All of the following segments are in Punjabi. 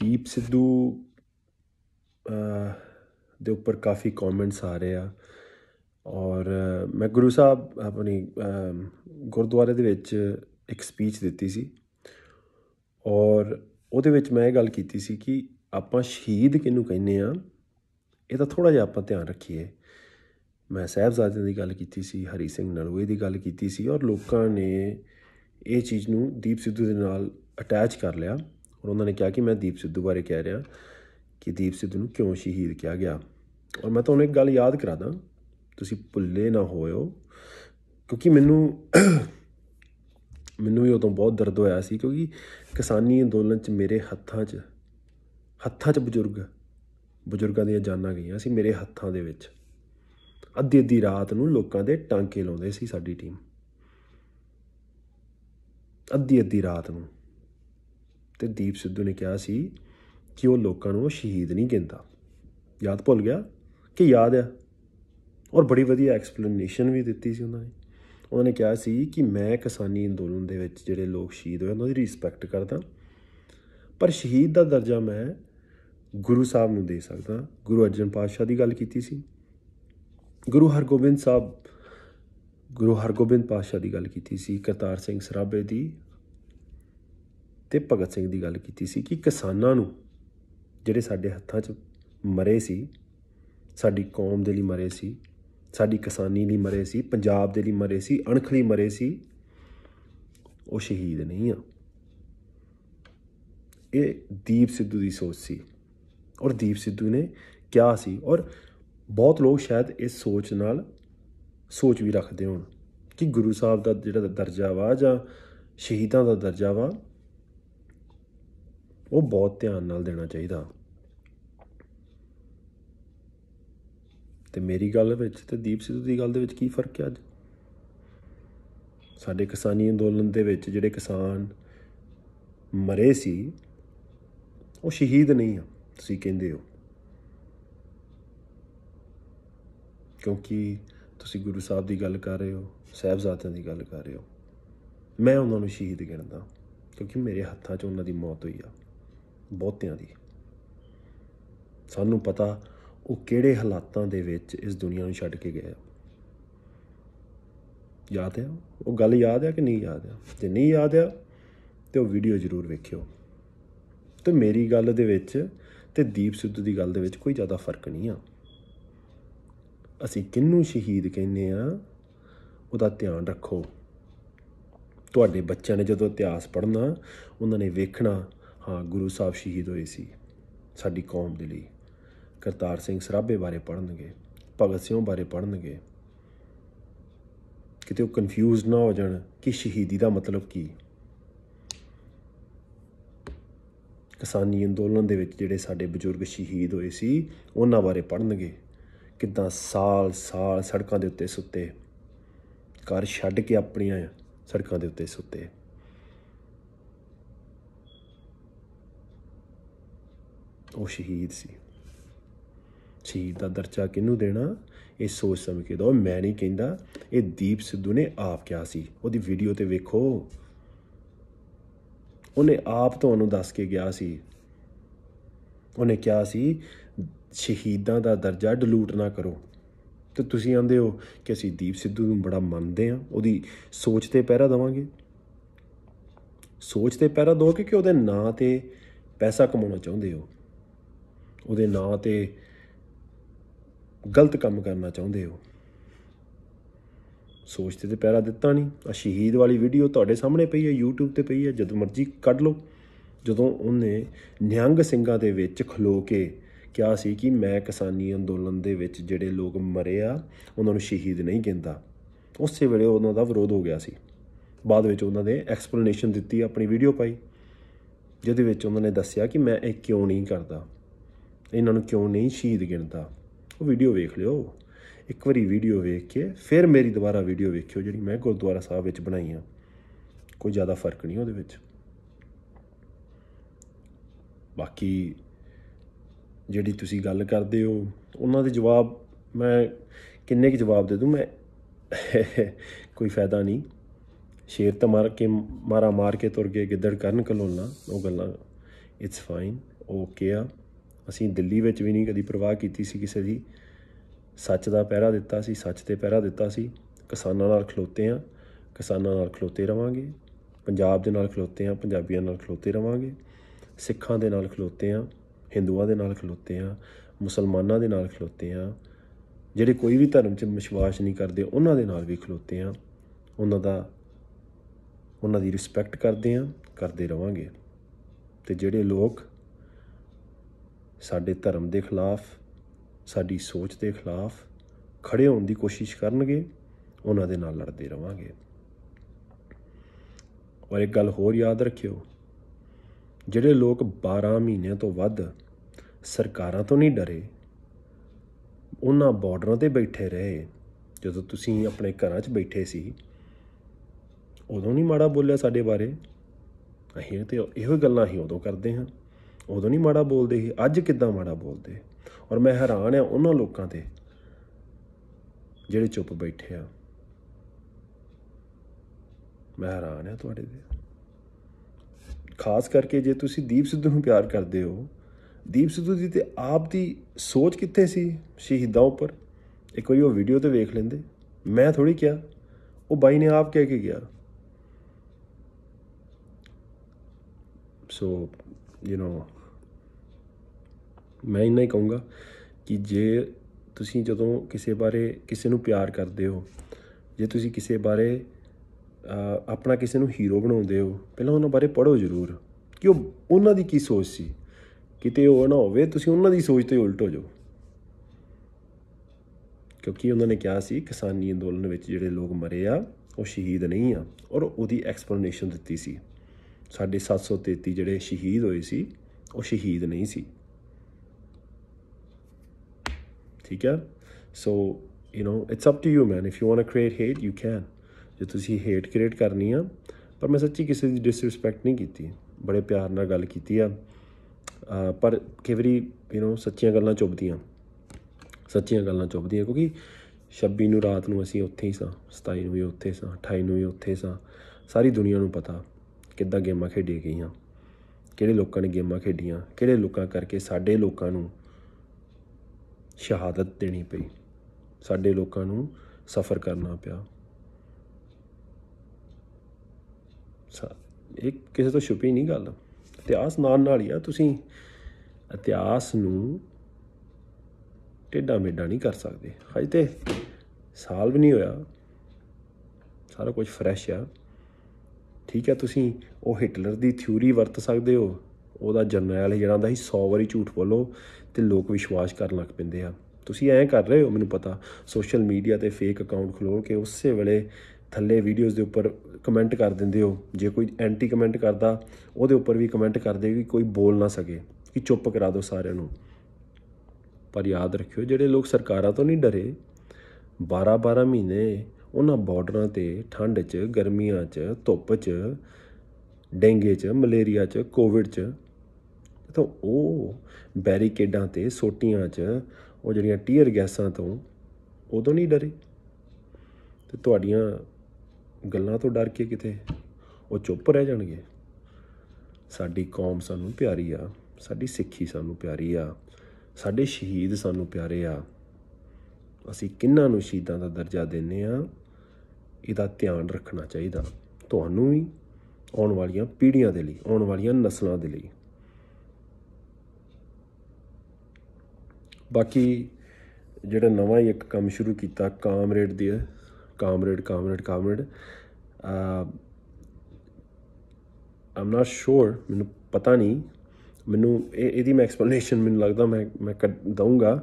ਦੀਪ ਸਿੱਧੂ ਦੇ ਉੱਪਰ ਕਾਫੀ ਕਮੈਂਟਸ ਆ ਰਹੇ ਆ ਔਰ ਮੈਂ ਗੁਰੂ ਸਾਹਿਬ ਆਪਣੀ ਗੁਰਦੁਆਰੇ ਦੇ ਵਿੱਚ ਇੱਕ ਸਪੀਚ ਦਿੱਤੀ ਸੀ ਔਰ ਉਹਦੇ ਵਿੱਚ ਮੈਂ ਇਹ ਗੱਲ ਕੀਤੀ ਸੀ ਕਿ ਆਪਾਂ ਸ਼ਹੀਦ ਕਿਹਨੂੰ ਕਹਿੰਦੇ ਆ ਇਹ ਤਾਂ ਥੋੜਾ ਜਿਹਾ ਆਪਾਂ ਧਿਆਨ ਰੱਖੀਏ ਮੈਂ ਸਹਿਬਜ਼ਾਦਿਆਂ ਦੀ ਗੱਲ ਕੀਤੀ ਸੀ ਹਰੀ ਸਿੰਘ ਨਲੂਏ ਦੀ ਗੱਲ ਕੀਤੀ ਸੀ ਔਰ ਲੋਕਾਂ ਨੇ ਇਹ ਚੀਜ਼ ਨੂੰ ਦੀਪ ਸਿੱਧੂ ਦੇ ਨਾਲ ਅਟੈਚ ਕਰ ਲਿਆ ਔਰ ਉਹਨਾਂ ਨੇ ਕਿਹਾ ਕਿ ਮੈਂ ਦੀਪ ਸਿੱਧੂ ਬਾਰੇ ਕਹਿ ਰਿਹਾ ਕਿ ਦੀਪ ਸਿੱਧੂ ਨੂੰ ਕਿਉਂ ਸ਼ਹੀਦ ਕਿਹਾ ਗਿਆ ਔਰ ਮੈਂ ਤੁਹਾਨੂੰ ਇੱਕ ਗੱਲ ਯਾਦ ਕਰਾ ਦਾਂ ਤੁਸੀਂ ਭੁੱਲੇ ਨਾ ਹੋਇਓ ਕਿਉਂਕਿ ਮੈਨੂੰ ਮੈਨੂੰ ਵੀ ਉਦੋਂ ਬਹੁਤ ਦਰਦ ਹੋਇਆ ਸੀ ਕਿਉਂਕਿ ਕਿਸਾਨੀ ਅੰਦੋਲਨ 'ਚ ਮੇਰੇ ਹੱਥਾਂ 'ਚ ਹੱਥਾਂ 'ਚ ਬਜ਼ੁਰਗ ਬਜ਼ੁਰਗਾਂ ਦੀਆਂ ਜਾਨਾਂ ਗਈਆਂ ਸੀ ਮੇਰੇ ਹੱਥਾਂ ਦੇ ਵਿੱਚ ਅੱਧੀ ਅੱਧੀ ਰਾਤ ਨੂੰ ਲੋਕਾਂ ਦੇ ਟਾਂਕੇ ਲਾਉਂਦੇ ਸੀ ਸਾਡੀ ਟੀਮ ਅੱਧੀ ਅੱਧੀ ਰਾਤ ਨੂੰ ਤੇ ਦੀਪ ਸਿੱਧੂ ਨੇ ਕਿਹਾ ਸੀ ਕਿ ਉਹ ਲੋਕਾਂ ਨੂੰ ਸ਼ਹੀਦ ਨਹੀਂ ਕਹਿੰਦਾ ਯਾਦ ਭੁੱਲ ਗਿਆ ਕਿ ਯਾਦ ਆ ਔਰ ਬੜੀ ਵਧੀਆ ਐਕਸਪਲੇਨੇਸ਼ਨ ਵੀ ਦਿੱਤੀ ਸੀ ਉਹਨਾਂ ਨੇ ਉਹਨਾਂ ਨੇ ਕਿਹਾ ਸੀ ਕਿ ਮੈਂ ਕਿਸਾਨੀ ਅੰਦੋਲਨ ਦੇ ਵਿੱਚ ਜਿਹੜੇ ਲੋਕ ਸ਼ਹੀਦ ਹੋਏ ਉਹਨਾਂ ਦੀ ਰਿਸਪੈਕਟ ਕਰਦਾ ਪਰ ਸ਼ਹੀਦ ਦਾ ਦਰਜਾ ਮੈਂ ਗੁਰੂ ਸਾਹਿਬ ਨੂੰ ਦੇ ਸਕਦਾ ਗੁਰੂ ਅਰਜਨ ਪਾਤਸ਼ਾਹ ਦੀ ਗੱਲ ਕੀਤੀ ਸੀ ਗੁਰੂ ਹਰਗੋਬਿੰਦ ਸਾਹਿਬ ਗੁਰੂ ਹਰਗੋਬਿੰਦ ਪਾਤਸ਼ਾਹ ਦੀ ਗੱਲ ਕੀਤੀ ਸੀ ਕਰਤਾਰ ਸਿੰਘ ਸਰਾਭੇ ਦੀ ਤੇ ਭਗਤ ਸਿੰਘ ਦੀ ਗੱਲ ਕੀਤੀ ਸੀ ਕਿ ਕਿਸਾਨਾਂ ਨੂੰ ਜਿਹੜੇ ਸਾਡੇ ਹੱਥਾਂ 'ਚ ਮਰੇ ਸੀ ਸਾਡੀ ਕੌਮ ਦੇ ਲਈ ਮਰੇ ਸੀ ਸਾਡੀ ਕਿਸਾਨੀ ਲਈ ਮਰੇ ਸੀ ਪੰਜਾਬ ਦੇ ਲਈ ਮਰੇ ਸੀ ਅਣਖ ਲਈ ਮਰੇ ਸੀ ਉਹ ਸ਼ਹੀਦ ਨਹੀਂ ਆ ਇਹ ਦੀਪ ਸਿੱਧੂ ਦੀ ਸੋਚ ਸੀ ਔਰ ਦੀਪ ਸਿੱਧੂ ਨੇ ਕਿਹਾ ਸੀ ਔਰ ਬਹੁਤ ਲੋਕ ਸ਼ਾਇਦ ਇਸ ਸੋਚ ਨਾਲ ਸੋਚ ਵੀ ਰੱਖਦੇ ਹੋਣ ਕਿ ਗੁਰੂ ਸਾਹਿਬ ਦਾ ਜਿਹੜਾ ਦਰਜਾ ਵਾ ਜਾਂ ਸ਼ਹੀਦਾਂ ਦਾ ਦਰਜਾ ਵਾ ਉਹ ਬਹੁਤ ਧਿਆਨ ਨਾਲ ਦੇਣਾ ਚਾਹੀਦਾ ਤੇ ਮੇਰੀ ਗੱਲ ਵਿੱਚ ਤੇ ਦੀਪ ਸਿੱਧੂ ਦੀ ਗੱਲ ਦੇ ਵਿੱਚ ਕੀ ਫਰਕ ਹੈ ਅੱਜ ਸਾਡੇ ਕਿਸਾਨੀ ਅੰਦੋਲਨ ਦੇ ਵਿੱਚ ਜਿਹੜੇ ਕਿਸਾਨ ਮਰੇ ਸੀ ਉਹ ਸ਼ਹੀਦ ਨਹੀਂ ਆ ਤੁਸੀਂ ਕਹਿੰਦੇ ਹੋ ਕਿਉਂਕਿ ਤੁਸੀਂ ਗੁਰੂ ਸਾਹਿਬ ਦੀ ਗੱਲ ਕਰ ਰਹੇ ਹੋ ਸਹਿਬਜ਼ਾਦਿਆਂ ਦੀ ਗੱਲ ਕਰ ਰਹੇ ਹੋ ਮੈਂ ਉਹਨਾਂ ਨੂੰ ਸ਼ਹੀਦ ਗਿਣਦਾ ਕਿਉਂਕਿ ਮੇਰੇ ਹੱਥਾਂ 'ਚ ਉਹਨਾਂ ਦੀ ਮੌਤ ਹੋਈ ਆ ਬਹੁਤਿਆਂ ਦੀ ਸਾਨੂੰ ਪਤਾ ਉਹ ਕਿਹੜੇ ਹਾਲਾਤਾਂ ਦੇ ਵਿੱਚ ਇਸ ਦੁਨੀਆ ਨੂੰ ਛੱਡ ਕੇ ਗਏ ਯਾਦ ਹੈ ਉਹ ਗੱਲ ਯਾਦ ਹੈ ਕਿ ਨਹੀਂ ਯਾਦ ਹੈ ਤੇ ਨਹੀਂ ਯਾਦ ਹੈ ਤੇ ਉਹ ਵੀਡੀਓ ਜ਼ਰੂਰ ਵੇਖਿਓ ਤੇ ਮੇਰੀ ਗੱਲ ਦੇ ਵਿੱਚ ਤੇ ਦੀਪ ਸਿੱਧੂ ਦੀ ਗੱਲ ਦੇ ਵਿੱਚ ਕੋਈ ਜ਼ਿਆਦਾ ਫਰਕ ਨਹੀਂ ਆ ਅਸੀਂ ਕਿੰਨੂੰ ਸ਼ਹੀਦ ਕਹਿੰਨੇ ਆ ਉਹਦਾ ਧਿਆਨ ਰੱਖੋ ਤੁਹਾਡੇ ਬੱਚਿਆਂ ਨੇ ਜਦੋਂ ਇਤਿਹਾਸ ਪੜ੍ਹਨਾ ਉਹਨਾਂ ਨੇ ਵੇਖਣਾ ਹਾਂ ਗੁਰੂ ਸਾਹਿਬ ਸ਼ਹੀਦ ਹੋਏ ਸੀ ਸਾਡੀ ਕੌਮ ਦੇ ਲਈ ਕਰਤਾਰ ਸਿੰਘ ਸਰਾਭੇ ਬਾਰੇ ਪੜਨਗੇ ਭਗਤ ਸਿੰਘ ਬਾਰੇ ਪੜਨਗੇ ਕਿਤੇ ਉਹ ਕਨਫਿਊਜ਼ ਨਾ ਹੋ ਜਾਣ ਕਿ ਸ਼ਹੀਦੀ ਦਾ ਮਤਲਬ ਕੀ ਕਿਸਾਨੀ ਅੰਦੋਲਨ ਦੇ ਵਿੱਚ ਜਿਹੜੇ ਸਾਡੇ ਬਜ਼ੁਰਗ ਸ਼ਹੀਦ ਹੋਏ ਸੀ ਉਹਨਾਂ ਬਾਰੇ ਪੜਨਗੇ ਕਿਦਾਂ ਸਾਲ ਸਾਲ ਸੜਕਾਂ ਦੇ ਉੱਤੇ ਸੁੱਤੇ ਘਰ ਛੱਡ ਕੇ ਆਪਣੀਆਂ ਸੜਕਾਂ ਦੇ ਉੱਤੇ ਸੁੱਤੇ ਉਹ ਸ਼ਹੀਦ ਸੀ ਸ਼ਹੀਦ ਦਾ ਦਰਜਾ ਕਿਹਨੂੰ ਦੇਣਾ ਇਹ ਸੋਚ ਸਮਝ ਕੇ ਦੋ ਮੈਂ ਨਹੀਂ ਕਹਿੰਦਾ ਇਹ ਦੀਪ ਸਿੱਧੂ ਨੇ ਆਪ ਕਿਹਾ ਸੀ ਉਹਦੀ ਵੀਡੀਓ ਤੇ ਵੇਖੋ ਉਹਨੇ ਆਪ ਤੁਹਾਨੂੰ ਦੱਸ ਕੇ ਗਿਆ ਸੀ ਉਹਨੇ ਕਿਹਾ ਸੀ ਸ਼ਹੀਦਾਂ ਦਾ ਦਰਜਾ ਡਿਲੂਟ ਨਾ ਕਰੋ ਤੇ ਤੁਸੀਂ ਆਂਦੇ ਹੋ ਕਿ ਅਸੀਂ ਦੀਪ ਸਿੱਧੂ ਨੂੰ ਬੜਾ ਮੰਨਦੇ ਆ ਉਹਦੀ ਸੋਚ ਤੇ ਪਹਿਰਾ ਦਵਾਂਗੇ ਸੋਚ ਤੇ ਪਹਿਰਾ ਕਿ ਕਿ ਉਹਦੇ ਨਾਂ ਤੇ ਪੈਸਾ ਕਮਾਉਣਾ ਚਾਹੁੰਦੇ ਹੋ ਉਹਦੇ ਨਾਂ ਤੇ ਗਲਤ ਕੰਮ ਕਰਨਾ ਚਾਹੁੰਦੇ ਹੋ ਸੋਚਦੇ ਤੇ ਪੈਰਾ ਦਿੱਤਾ ਨਹੀਂ ਆ ਸ਼ਹੀਦ ਵਾਲੀ ਵੀਡੀਓ ਤੁਹਾਡੇ ਸਾਹਮਣੇ ਪਈ ਹੈ YouTube ਤੇ ਪਈ ਹੈ ਜਦੋਂ ਮਰਜ਼ੀ ਕੱਢ ਲਓ ਜਦੋਂ ਉਹਨੇ ਨਿਹੰਗ ਸਿੰਘਾਂ ਦੇ ਵਿੱਚ ਖਲੋ ਕੇ ਕਿਹਾ ਸੀ ਕਿ ਮੈਂ ਕਿਸਾਨੀ ਅੰਦੋਲਨ ਦੇ ਵਿੱਚ ਜਿਹੜੇ ਲੋਕ ਮਰੇ ਆ ਉਹਨਾਂ ਨੂੰ ਸ਼ਹੀਦ ਨਹੀਂ ਕਹਿੰਦਾ ਉਸੇ ਵੇਲੇ ਉਹਨਾਂ ਦਾ ਵਿਰੋਧ ਹੋ ਗਿਆ ਸੀ ਬਾਅਦ ਵਿੱਚ ਉਹਨਾਂ ਨੇ ਐਕਸਪਲੇਨੇਸ਼ਨ ਦਿੱਤੀ ਆਪਣੀ ਵੀਡੀਓ ਪਾਈ ਜਿਹਦੇ ਵਿੱਚ ਉਹਨਾਂ ਨੇ ਦੱਸਿਆ ਕਿ ਮੈਂ ਇਹ ਕਿਉਂ ਨਹੀਂ ਕਰਦਾ ਇਹਨਾਂ ਨੂੰ ਕਿਉਂ ਨਹੀਂ ਸ਼ਹੀਦ ਗਿਣਦਾ ਉਹ ਵੀਡੀਓ ਵੇਖ ਲਿਓ ਇੱਕ ਵਾਰੀ ਵੀਡੀਓ ਵੇਖ ਕੇ ਫਿਰ ਮੇਰੀ ਦੁਬਾਰਾ ਵੀਡੀਓ ਵੇਖਿਓ ਜਿਹੜੀ ਮੈਂ ਗੁਰਦੁਆਰਾ ਸਾਹਿਬ ਵਿੱਚ ਬਣਾਈ ਆ ਕੋਈ ਜ਼ਿਆਦਾ ਫਰਕ ਨਹੀਂ ਉਹਦੇ ਵਿੱਚ ਬਾਕੀ ਜਿਹੜੀ ਤੁਸੀਂ ਗੱਲ ਕਰਦੇ ਹੋ ਉਹਨਾਂ ਦੇ ਜਵਾਬ ਮੈਂ ਕਿੰਨੇ ਕਿ ਜਵਾਬ ਦੇ ਦੂੰ ਮੈਂ ਕੋਈ ਫਾਇਦਾ ਨਹੀਂ ਸ਼ੇਰ ਤਾਂ ਮਾਰ ਕੇ ਮਾਰਾ ਮਾਰ ਕੇ ਤੁਰ ਗਏ ਗਿੱਦੜ ਕਰਨ ਕਲੋਨਾ ਉਹ ਗੱਲਾਂ ਇਟਸ ਫਾਈਨ ਓਕੇ ਆ ਅਸੀਂ ਦਿੱਲੀ ਵਿੱਚ ਵੀ ਨਹੀਂ ਕਦੀ ਪ੍ਰਵਾਹ ਕੀਤੀ ਸੀ ਕਿਸੇ ਦੀ ਸੱਚ ਦਾ ਪਹਿਰਾ ਦਿੱਤਾ ਸੀ ਸੱਚ ਤੇ ਪਹਿਰਾ ਦਿੱਤਾ ਸੀ ਕਿਸਾਨਾਂ ਨਾਲ ਖਲੋਤੇ ਆ ਕਿਸਾਨਾਂ ਨਾਲ ਖਲੋਤੇ ਰਵਾਂਗੇ ਪੰਜਾਬ ਦੇ ਨਾਲ ਖਲੋਤੇ ਆ ਪੰਜਾਬੀਆਂ ਨਾਲ ਖਲੋਤੇ ਰਵਾਂਗੇ ਸਿੱਖਾਂ ਦੇ ਨਾਲ ਖਲੋਤੇ ਆ ਹਿੰਦੂਆਂ ਦੇ ਨਾਲ ਖਲੋਤੇ ਆ ਮੁਸਲਮਾਨਾਂ ਦੇ ਨਾਲ ਖਲੋਤੇ ਆ ਜਿਹੜੇ ਕੋਈ ਵੀ ਧਰਮ 'ਚ ਵਿਸ਼ਵਾਸ ਨਹੀਂ ਕਰਦੇ ਉਹਨਾਂ ਦੇ ਨਾਲ ਵੀ ਖਲੋਤੇ ਆ ਉਹਨਾਂ ਦਾ ਉਹਨਾਂ ਦੀ ਰਿਸਪੈਕਟ ਕਰਦੇ ਆ ਕਰਦੇ ਰਵਾਂਗੇ ਤੇ ਜਿਹੜੇ ਲੋਕ ਸਾਡੇ ਧਰਮ ਦੇ ਖਿਲਾਫ ਸਾਡੀ ਸੋਚ ਦੇ ਖਿਲਾਫ ਖੜੇ ਹੋਣ ਦੀ ਕੋਸ਼ਿਸ਼ ਕਰਨਗੇ ਉਹਨਾਂ ਦੇ ਨਾਲ ਲੜਦੇ ਰਵਾਂਗੇ ਔਰ ਇੱਕ ਗੱਲ ਹੋਰ ਯਾਦ ਰੱਖਿਓ ਜਿਹੜੇ ਲੋਕ 12 ਮਹੀਨਿਆਂ ਤੋਂ ਵੱਧ ਸਰਕਾਰਾਂ ਤੋਂ ਨਹੀਂ ਡਰੇ ਉਹਨਾਂ ਬਾਰਡਰਾਂ ਤੇ ਬੈਠੇ ਰਹੇ ਜਦੋਂ ਤੁਸੀਂ ਆਪਣੇ ਘਰਾਂ 'ਚ ਬੈਠੇ ਸੀ ਉਦੋਂ ਨਹੀਂ ਮਾੜਾ ਬੋਲਿਆ ਸਾਡੇ ਬਾਰੇ ਅਸੀਂ ਤੇ ਇਹੋ ਗੱਲਾਂ ਹੀ ਉਦੋਂ ਕਰਦੇ ਹਾਂ ਉਦੋਂ ਨਹੀਂ ਮਾੜਾ ਬੋਲਦੇ ਸੀ ਅੱਜ ਕਿੱਦਾਂ ਮਾੜਾ ਬੋਲਦੇ ਔਰ ਮੈਂ ਹੈਰਾਨ ਆ ਉਹਨਾਂ ਲੋਕਾਂ ਤੇ ਜਿਹੜੇ ਚੁੱਪ ਬੈਠੇ ਆ ਮੈਂ ਹੈਰਾਨ ਆ ਤੁਹਾਡੇ ਤੇ ਖਾਸ ਕਰਕੇ ਜੇ ਤੁਸੀਂ ਦੀਪ ਸਿੱਧੂ ਨੂੰ ਪਿਆਰ ਕਰਦੇ ਹੋ ਦੀਪ ਸਿੱਧੂ ਦੀ ਤੇ ਆਪ ਦੀ ਸੋਚ ਕਿੱਥੇ ਸੀ ਸ਼ਹੀਦਾਂ ਉੱਪਰ ਇੱਕ ਵਾਰੀ ਉਹ ਵੀਡੀਓ ਤੇ ਵੇਖ ਲੈਂਦੇ ਮੈਂ ਥੋੜੀ ਕਿਹਾ ਉਹ ਬਾਈ ਨੇ ਆਪ ਕਹਿ ਕੇ ਗਿਆ ਸੋ ਯੂ نو ਮੈਂ ਇੰਨਾ ਹੀ ਕਹੂੰਗਾ ਕਿ ਜੇ ਤੁਸੀਂ ਜਦੋਂ ਕਿਸੇ ਬਾਰੇ ਕਿਸੇ ਨੂੰ ਪਿਆਰ ਕਰਦੇ ਹੋ ਜੇ ਤੁਸੀਂ ਕਿਸੇ ਬਾਰੇ ਆਪਣਾ ਕਿਸੇ ਨੂੰ ਹੀਰੋ ਬਣਾਉਂਦੇ ਹੋ ਪਹਿਲਾਂ ਉਹਨਾਂ ਬਾਰੇ ਪੜੋ ਜ਼ਰੂਰ ਕਿ ਉਹ ਉਹਨਾਂ ਦੀ ਕੀ ਸੋਚ ਸੀ ਕਿਤੇ ਉਹ ਨਾ ਹੋਵੇ ਤੁਸੀਂ ਉਹਨਾਂ ਦੀ ਸੋਚ ਤੇ ਉਲਟ ਹੋ ਜਾਓ ਕਿਉਂਕਿ ਉਹਨਾਂ ਨੇ ਕਿਹਾ ਸੀ ਕਿਸਾਨੀ ਅੰਦੋਲਨ ਵਿੱਚ ਜਿਹੜੇ ਲੋਕ ਮਰੇ ਆ ਉਹ ਸ਼ਹੀਦ ਨਹੀਂ ਆ ਔਰ ਉਹਦੀ ਐਕਸਪਲੇਨੇਸ਼ਨ ਦਿੱਤੀ ਸੀ ਸਾਡੇ 733 ਜਿਹੜੇ ਸ਼ਹੀਦ ਹੋਏ ਸੀ ਉਹ ਸ਼ਹੀਦ ਨਹੀਂ ਸੀ ਠੀਕ ਹੈ so you know it's up to you man if you want to create hate you can ਜੇ ਤੁਸੀਂ ਹੇਟ ਕ੍ਰੀਏਟ ਕਰਨੀ ਆ ਪਰ ਮੈਂ ਸੱਚੀ ਕਿਸੇ ਦੀ ਡਿਸਰਿਸਪੈਕਟ ਨਹੀਂ ਕੀਤੀ ਬੜੇ ਪਿਆਰ ਨਾਲ ਗੱਲ ਕੀਤੀ ਆ ਪਰ ਕਿਵਰੀ ਯੂ نو ਸੱਚੀਆਂ ਗੱਲਾਂ ਚੁਬਦੀਆਂ ਸੱਚੀਆਂ ਗੱਲਾਂ ਚੁਬਦੀਆਂ ਕਿਉਂਕਿ 26 ਨੂੰ ਰਾਤ ਨੂੰ ਅਸੀਂ ਉੱਥੇ ਹੀ ਸਾਂ 27 ਨੂੰ ਵੀ ਉੱਥੇ ਸਾਂ 28 ਨੂੰ ਵੀ ਉੱਥੇ ਸਾਂ ਸਾਰੀ ਦੁਨੀਆ ਨੂੰ ਪਤਾ ਕਿੱਦਾਂ ਗੇਮਾਂ ਖੇਡੀਆਂ ਗਈਆਂ ਕਿਹੜੇ ਲੋਕਾਂ ਨੇ ਗੇਮਾਂ ਖੇਡੀਆਂ ਕਿਹੜੇ ਲੋਕਾਂ ਕਰਕੇ ਸਾਡੇ ਲੋਕਾਂ ਨੂੰ ਸ਼ਹਾਦਤ ਦੇਣੀ ਪਈ ਸਾਡੇ ਲੋਕਾਂ ਨੂੰ ਸਫਰ ਕਰਨਾ ਪਿਆ ਸਾ ਇੱਕ ਕਿਸੇ ਤੋਂ ਛੁਪੀ ਨਹੀਂ ਗੱਲ ਇਤਿਹਾਸ ਨਾਲ ਨਾਲ ਹੀ ਆ ਤੁਸੀਂ ਇਤਿਹਾਸ ਨੂੰ ਟੇਡਾ ਮੇਡਾ ਨਹੀਂ ਕਰ ਸਕਦੇ ਹਜੇ ਤੇ ਸਾਲ ਵੀ ਨਹੀਂ ਹੋਇਆ ਸਾਰਾ ਕੁਝ ਫਰੈਸ਼ ਆ ਠੀਕ ਹੈ ਤੁਸੀਂ ਉਹ ਹਿਟਲਰ ਦੀ ਥਿਊਰੀ ਵਰਤ ਸਕਦੇ ਹੋ ਉਹਦਾ ਜਨਰਲ ਜਿਹੜਾ ਹੁੰਦਾ ਸੀ 100 ਵਾਰੀ ਝੂਠ ਬੋਲੋ ਤੇ ਲੋਕ ਵਿਸ਼ਵਾਸ ਕਰਨ ਲੱਗ ਪੈਂਦੇ ਆ ਤੁਸੀਂ ਐਂ ਕਰ ਰਹੇ ਹੋ ਮੈਨੂੰ ਪਤਾ ਸੋਸ਼ਲ ਮੀਡੀਆ ਤੇ ਫੇਕ ਅਕਾਊਂਟ ਖੋਲ ਕੇ ਉਸੇ ਵੇਲੇ ਥੱਲੇ ਵੀਡੀਓਜ਼ ਦੇ ਉੱਪਰ ਕਮੈਂਟ ਕਰ ਦਿੰਦੇ ਹੋ ਜੇ ਕੋਈ ਐਂਟੀ ਕਮੈਂਟ ਕਰਦਾ ਉਹਦੇ ਉੱਪਰ ਵੀ ਕਮੈਂਟ ਕਰਦੇ ਕਿ ਕੋਈ ਬੋਲ ਨਾ ਸਕੇ ਕਿ ਚੁੱਪ ਕਰਾ ਦਿਓ ਸਾਰਿਆਂ ਨੂੰ ਪਰ ਯਾਦ ਰੱਖਿਓ ਜਿਹੜੇ ਲੋਕ ਸਰਕਾਰਾਂ ਤੋਂ ਨਹੀਂ ਡਰੇ 12 12 ਮਹੀਨੇ ਉਹਨਾਂ ਬਾਰਡਰਾਂ ਤੇ ਠੰਡ 'ਚ ਗਰਮੀਆਂ 'ਚ ਧੁੱਪ 'ਚ ਡੈਂਗੇ 'ਚ ਮਲੇਰੀਆ 'ਚ ਕੋਵਿਡ 'ਚ ਤਾਂ ਉਹ ਬੈਰੀਕੇਡਾਂ ਤੇ ਸੋਟੀਆਂ 'ਚ ਉਹ ਜਿਹੜੀਆਂ ਟੀਅਰ ਗੈਸਾਂ ਤੋਂ ਉਦੋਂ ਨਹੀਂ ਡਰੇ ਤੇ ਤੁਹਾਡੀਆਂ ਗੱਲਾਂ ਤੋਂ ਡਰ ਕੇ ਕਿਤੇ ਉਹ ਚੁੱਪ ਰਹਿ ਜਾਣਗੇ ਸਾਡੀ ਕੌਮ ਸਾਨੂੰ ਪਿਆਰੀ ਆ ਸਾਡੀ ਸਿੱਖੀ ਸਾਨੂੰ ਪਿਆਰੀ ਆ ਸਾਡੇ ਸ਼ਹੀਦ ਸਾਨੂੰ ਪਿਆਰੇ ਆ ਅਸੀਂ ਕਿੰਨਾਂ ਨੂੰ ਸ਼ਹੀਦਾਂ ਦਾ ਦਰਜਾ ਦਿੰਨੇ ਆ ਇਹਦਾ ਧਿਆਨ ਰੱਖਣਾ ਚਾਹੀਦਾ ਤੁਹਾਨੂੰ ਵੀ ਆਉਣ ਵਾਲੀਆਂ ਪੀੜ੍ਹੀਆਂ ਦੇ ਲਈ ਆਉਣ ਵਾਲੀਆਂ ਨਸਲਾਂ ਦੇ ਲਈ ਬਾਕੀ ਜਿਹੜਾ ਨਵਾਂ ਹੀ ਇੱਕ ਕੰਮ ਸ਼ੁਰੂ ਕੀਤਾ ਕਾਮਰੇਡ ਦੀ ਕਾਮਰੇਡ ਕਾਮਰੇਡ ਕਾਮਰੇਡ ਆਮ ਨਾ ਸ਼ੋਰ ਮੈਨੂੰ ਪਤਾ ਨਹੀਂ ਮੈਨੂੰ ਇਹ ਇਹਦੀ ਮੈਂ ਐਕਸਪਲੇਨੇਸ਼ਨ ਮੈਨੂੰ ਲੱਗਦਾ ਮੈਂ ਮੈਂ ਦਊਂਗਾ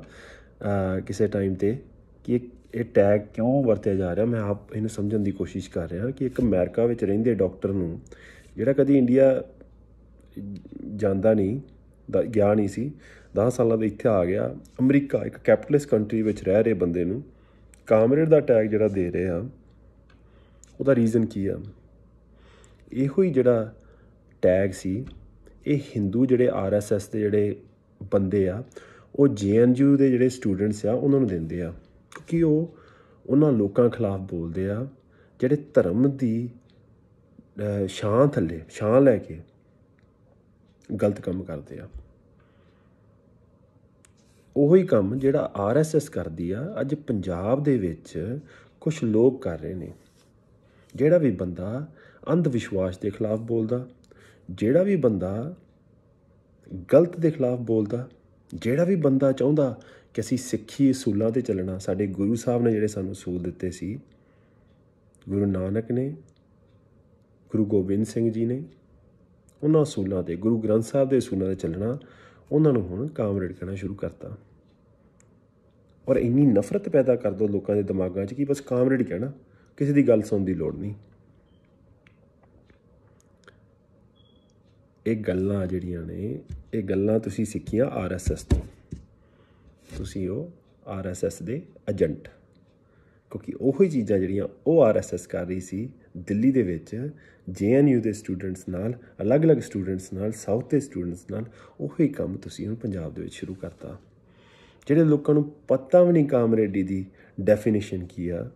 ਕਿਸੇ ਟਾਈਮ ਤੇ ਕਿ ਇਹ ਇਹ ਟੈਗ ਕਿਉਂ ਵਰਤਿਆ ਜਾ ਰਿਹਾ ਮੈਂ ਆਪ ਇਹਨੂੰ ਸਮਝਣ ਦੀ ਕੋਸ਼ਿਸ਼ ਕਰ ਰਿਹਾ ਕਿ ਇੱਕ ਅਮਰੀਕਾ ਵਿੱਚ ਰਹਿੰਦੇ ਡਾਕਟਰ ਨੂੰ ਜਿਹੜਾ ਕਦੀ ਇੰਡੀਆ ਜਾਂਦਾ ਨਹੀਂ ਦਾ ਗਿਆ ਨਹੀਂ ਸੀ 10 ਸਾਲਾਂ ਦੇ ਇੱਥੇ ਆ ਗਿਆ ਅਮਰੀਕਾ ਇੱਕ ਕੈਪੀਟਲਿਸਟ ਕੰਟਰੀ ਵਿੱਚ ਰਹਿ ਰਹੇ ਬੰਦੇ ਨੂੰ ਕਾਮਰੇਡ ਦਾ ਟੈਗ ਜਿਹੜਾ ਦੇ ਰਹੇ ਆ ਉਹਦਾ ਰੀਜ਼ਨ ਕੀ ਆ ਇਹੋ ਹੀ ਜਿਹੜਾ ਟੈਗ ਸੀ ਇਹ ਹਿੰਦੂ ਜਿਹੜੇ ਆਰਐਸਐਸ ਦੇ ਜਿਹੜੇ ਬੰਦੇ ਆ ਉਹ ਜੀਐਨਯੂ ਦੇ ਜਿਹੜੇ ਸਟੂਡੈਂਟਸ ਆ ਉਹਨਾਂ ਨੂੰ ਦਿੰਦੇ ਆ ਕਿਉਂਕਿ ਉਹ ਉਹਨਾਂ ਲੋਕਾਂ ਖਿਲਾਫ ਬੋਲਦੇ ਆ ਜਿਹੜੇ ਧਰਮ ਦੀ ਛਾਂ ਥੱਲੇ ਛਾਂ ਲੈ ਕੇ ਗਲਤ ਕੰਮ ਕਰਦੇ ਆ ਉਹੀ ਕੰਮ ਜਿਹੜਾ ਆਰਐਸਐਸ ਕਰਦੀ ਆ ਅੱਜ ਪੰਜਾਬ ਦੇ ਵਿੱਚ ਕੁਝ ਲੋਕ ਕਰ ਰਹੇ ਨੇ ਜਿਹੜਾ ਵੀ ਬੰਦਾ ਅੰਧ ਵਿਸ਼ਵਾਸ ਦੇ ਖਿਲਾਫ ਬੋਲਦਾ ਜਿਹੜਾ ਵੀ ਬੰਦਾ ਗਲਤ ਦੇ ਖਿਲਾਫ ਬੋਲਦਾ ਜਿਹੜਾ ਵੀ ਬੰਦਾ ਚਾਹੁੰਦਾ ਕਿ ਅਸੀਂ ਸਿੱਖੀ ਅਸੂਲਾਂ ਤੇ ਚੱਲਣਾ ਸਾਡੇ ਗੁਰੂ ਸਾਹਿਬ ਨੇ ਜਿਹੜੇ ਸਾਨੂੰ ਅਸੂਲ ਦਿੱਤੇ ਸੀ ਗੁਰੂ ਨਾਨਕ ਨੇ ਗੁਰੂ ਗੋਬਿੰਦ ਸਿੰਘ ਜੀ ਨੇ ਉਹਨਾਂ ਅਸੂਲਾਂ ਤੇ ਗੁਰੂ ਗ੍ਰੰਥ ਸਾਹਿਬ ਦੇ ਅਸੂਲਾਂ ਤੇ ਚੱਲਣਾ ਉਹਨਾਂ ਨੂੰ ਹੁਣ ਕਾਮਰੇਡ ਕਰਨਾ ਸ਼ੁਰੂ ਕਰਤਾ ਔਰ ਇੰਨੀ ਨਫ਼ਰਤ ਪੈਦਾ ਕਰ ਦੋ ਲੋਕਾਂ ਦੇ ਦਿਮਾਗਾਂ 'ਚ ਕਿ ਬਸ ਕਾਮਰੇਡ ਕਹਿਣਾ ਕਿਸੇ ਦੀ ਗੱਲ ਸੁਣਨ ਦੀ ਲੋੜ ਨਹੀਂ ਇਹ ਗੱਲਾਂ ਜਿਹੜੀਆਂ ਨੇ ਇਹ ਗੱਲਾਂ ਤੁਸੀਂ ਸਿੱਖੀਆਂ ਆਰਐਸਐਸ ਤੋਂ ਤੁਸੀਂ ਉਹ ਆਰਐਸਐਸ ਦੇ ਏਜੰਟ ਕਿਉਂਕਿ ਉਹੀ ਚੀਜ਼ਾਂ ਜਿਹੜੀਆਂ ਉਹ ਆਰਐਸਐਸ ਕਰ ਰਹੀ ਸੀ ਦਿੱਲੀ ਦੇ ਵਿੱਚ ਜੀਐਨਯੂ ਦੇ ਸਟੂਡੈਂਟਸ ਨਾਲ ਅਲੱਗ-ਅਲੱਗ ਸਟੂਡੈਂਟਸ ਨਾਲ ਸਾਊਥ ਦੇ ਸਟੂਡੈਂਟਸ ਨਾਲ ਉਹੀ ਕੰਮ ਤੁਸੀਂ ਹੁਣ ਪੰਜਾਬ ਦੇ ਵਿੱਚ ਸ਼ੁਰੂ ਕਰਤਾ ਜਿਹੜੇ ਲੋਕਾਂ ਨੂੰ ਪਤਾ ਵੀ ਨਹੀਂ ਕਾਮਰੇਡੀ ਦੀ ਡੈਫੀਨੇਸ਼ਨ ਕੀ ਆ